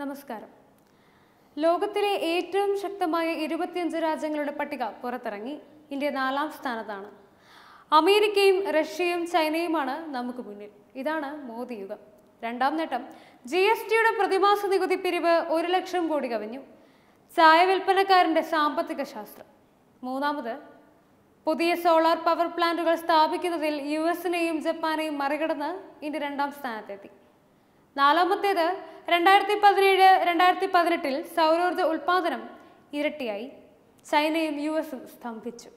നമസ്കാരം ലോകത്തിലെ ഏറ്റവും ശക്തമായ ഇരുപത്തിയഞ്ച് രാജ്യങ്ങളുടെ പട്ടിക പുറത്തിറങ്ങി ഇന്ത്യ നാലാം സ്ഥാനത്താണ് അമേരിക്കയും റഷ്യയും ചൈനയുമാണ് നമുക്ക് മുന്നിൽ ഇതാണ് മോദി യുഗം രണ്ടാം നേട്ടം ജി എസ് ടിയുടെ പ്രതിമാസ നികുതി പിരിവ് ഒരു ലക്ഷം കോടി കവിഞ്ഞു ചായ വിൽപ്പനക്കാരൻ്റെ സാമ്പത്തിക ശാസ്ത്രം മൂന്നാമത് പുതിയ സോളാർ പവർ പ്ലാന്റുകൾ സ്ഥാപിക്കുന്നതിൽ യു എസിനെയും ജപ്പാനെയും മറികടന്ന് ഇന്ത്യ രണ്ടാം സ്ഥാനത്തെത്തി നാലാമത്തേത് രണ്ടായിരത്തി പതിനേഴ് രണ്ടായിരത്തി പതിനെട്ടിൽ സൗരോർജ ഉൽപാദനം ഇരട്ടിയായി ചൈനയും യു എസും സ്തംഭിച്ചു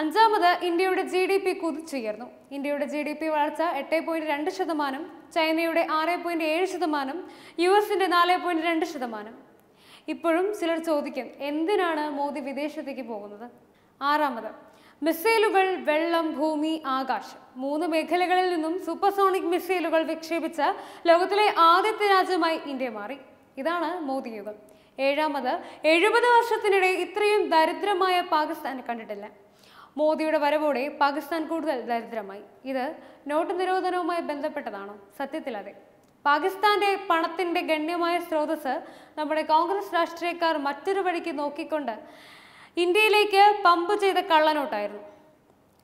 അഞ്ചാമത് ഇന്ത്യയുടെ ജി ഡി പി കുതിച്ചുയർന്നു ഇന്ത്യയുടെ ജി ഡി പി വളർച്ച എട്ട് പോയിന്റ് രണ്ട് ശതമാനം ചൈനയുടെ ആറ് പോയിന്റ് ഏഴ് ശതമാനം യു എസിന്റെ നാല് പോയിന്റ് രണ്ട് ശതമാനം ഇപ്പോഴും ചിലർ ചോദിക്കും എന്തിനാണ് മോദി വിദേശത്തേക്ക് പോകുന്നത് ആറാമത് മിസൈലുകൾ വെള്ളം ഭൂമി ആകാശം മൂന്ന് മേഖലകളിൽ നിന്നും സൂപ്പർസോണിക് മിസൈലുകൾ വിക്ഷേപിച്ച ലോകത്തിലെ ആദ്യത്തെ രാജ്യമായി ഇന്ത്യ മാറി ഇതാണ് മോദി യുഗം ഏഴാമത് എഴുപത് വർഷത്തിനിടെ ഇത്രയും ദരിദ്രമായ പാകിസ്ഥാൻ കണ്ടിട്ടില്ല മോദിയുടെ വരവോടെ പാകിസ്ഥാൻ കൂടുതൽ ദരിദ്രമായി ഇത് നോട്ട് നിരോധനവുമായി ബന്ധപ്പെട്ടതാണോ സത്യത്തിൽ അതെ പാകിസ്ഥാന്റെ പണത്തിന്റെ ഗണ്യമായ സ്രോതസ് നമ്മുടെ കോൺഗ്രസ് രാഷ്ട്രീയക്കാർ മറ്റൊരു വഴിക്ക് നോക്കിക്കൊണ്ട് ഇന്ത്യയിലേക്ക് പമ്പ് ചെയ്ത കള്ളനോട്ടായിരുന്നു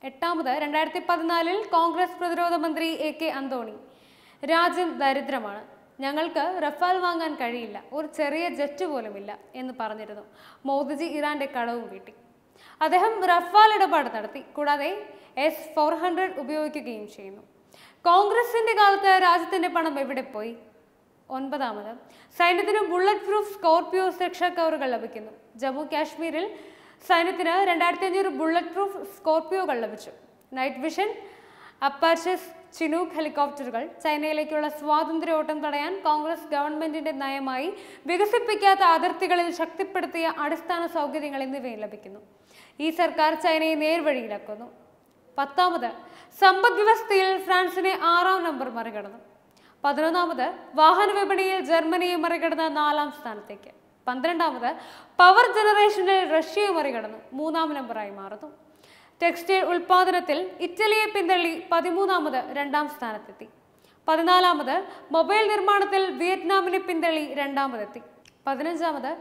എട്ടാമത് രണ്ടായിരത്തി പതിനാലിൽ കോൺഗ്രസ് പ്രതിരോധ മന്ത്രി എ കെ അന്തോണി രാജ്യം ദരിദ്രമാണ് ഞങ്ങൾക്ക് റഫാൽ വാങ്ങാൻ കഴിയില്ല ഒരു ചെറിയ ജെറ്റ് പോലുമില്ല എന്ന് പറഞ്ഞിരുന്നു മോദിജി ഇറാന്റെ കടവും വീട്ടി അദ്ദേഹം റഫാൽ ഇടപാട് നടത്തി കൂടാതെ എസ് ഫോർ ഹൺഡ്രഡ് ഉപയോഗിക്കുകയും ചെയ്യുന്നു കോൺഗ്രസിന്റെ കാലത്ത് രാജ്യത്തിന്റെ പണം എവിടെ പോയി ഒൻപതാമത് സൈന്യത്തിന് ബുള്ളറ്റ് പ്രൂഫ് സ്കോർപിയോ സുരക്ഷാ കവറുകൾ ലഭിക്കുന്നു ജമ്മു കാശ്മീരിൽ സൈന്യത്തിന് രണ്ടായിരത്തി അഞ്ഞൂറ് ബുള്ളറ്റ് പ്രൂഫ് സ്കോർപിയോകൾ ലഭിച്ചു നൈറ്റ് വിഷൻ അപ്പാർഷസ് ചിനൂക്ക് ഹെലികോപ്റ്ററുകൾ ചൈനയിലേക്കുള്ള സ്വാതന്ത്ര്യ ഓട്ടം തടയാൻ കോൺഗ്രസ് ഗവൺമെന്റിന്റെ നയമായി വികസിപ്പിക്കാത്ത അതിർത്തികളിൽ ശക്തിപ്പെടുത്തിയ അടിസ്ഥാന സൗകര്യങ്ങൾ എന്നിവയും ലഭിക്കുന്നു ഈ സർക്കാർ ചൈനയെ നേർവഴിയിലാക്കുന്നു പത്താമത് സമ്പദ് വ്യവസ്ഥയിൽ ഫ്രാൻസിനെ ആറാം നമ്പർ മറികടന്നു പതിനൊന്നാമത് വാഹന വിപണിയിൽ ജർമ്മനിയെ മറികടന്ന നാലാം സ്ഥാനത്തേക്ക് പന്ത്രണ്ടാമത് പവർ ജനറേഷനിൽ റഷ്യ മറികടന്നു മൂന്നാം നമ്പറായി മാറുന്നു ടെക്സ്റ്റൈൽ ഉൽപാദനത്തിൽ ഇറ്റലിയെ പിന്തള്ളി പതിമൂന്നാമത് രണ്ടാം സ്ഥാനത്തെത്തി പതിനാലാമത് മൊബൈൽ നിർമ്മാണത്തിൽ വിയറ്റ്നാമിനെ പിന്തള്ളി രണ്ടാമതെത്തി പതിനഞ്ചാമത്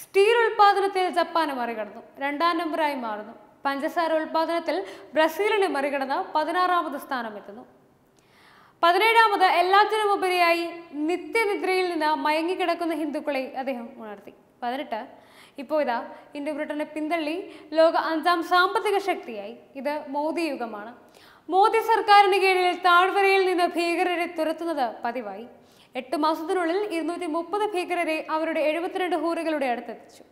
സ്റ്റീൽ ഉൽപാദനത്തിൽ ജപ്പാന് മറികടന്നു രണ്ടാം നമ്പറായി മാറുന്നു പഞ്ചസാര ഉൽപാദനത്തിൽ ബ്രസീലിനെ മറികടന്ന് പതിനാറാമത് സ്ഥാനമെത്തുന്നു പതിനേഴാമത് എല്ലാത്തിനുമുപരിയായി നിത്യനിദ്രയിൽ നിന്ന് മയങ്ങിക്കിടക്കുന്ന ഹിന്ദുക്കളെ അദ്ദേഹം ഉണർത്തി പതിനെട്ട് ഇപ്പോൾ ഇതാ ഇന്ത്യ ബ്രിട്ടനെ പിന്തള്ളി ലോക അഞ്ചാം സാമ്പത്തിക ശക്തിയായി ഇത് മോദി യുഗമാണ് മോദി സർക്കാരിന് കീഴിൽ താഴ്വരയിൽ നിന്ന് ഭീകരരെ തുരത്തുന്നത് പതിവായി എട്ട് മാസത്തിനുള്ളിൽ ഇരുന്നൂറ്റി മുപ്പത് ഭീകരരെ അവരുടെ എഴുപത്തിരണ്ട് ഹൂറുകളുടെ അടുത്തെത്തിച്ചു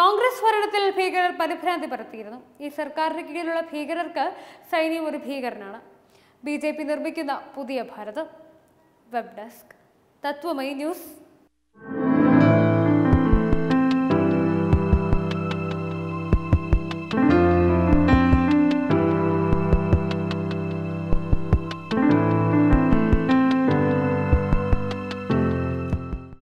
കോൺഗ്രസ് ഭരണത്തിൽ ഭീകരർ പരിഭ്രാന്തി പരത്തിയിരുന്നു ഈ സർക്കാരിന് കീഴിലുള്ള ഭീകരർക്ക് സൈന്യം ഒരു ഭീകരനാണ് ബി നിർമ്മിക്കുന്ന പുതിയ Bharatam web desk Tatwamayi news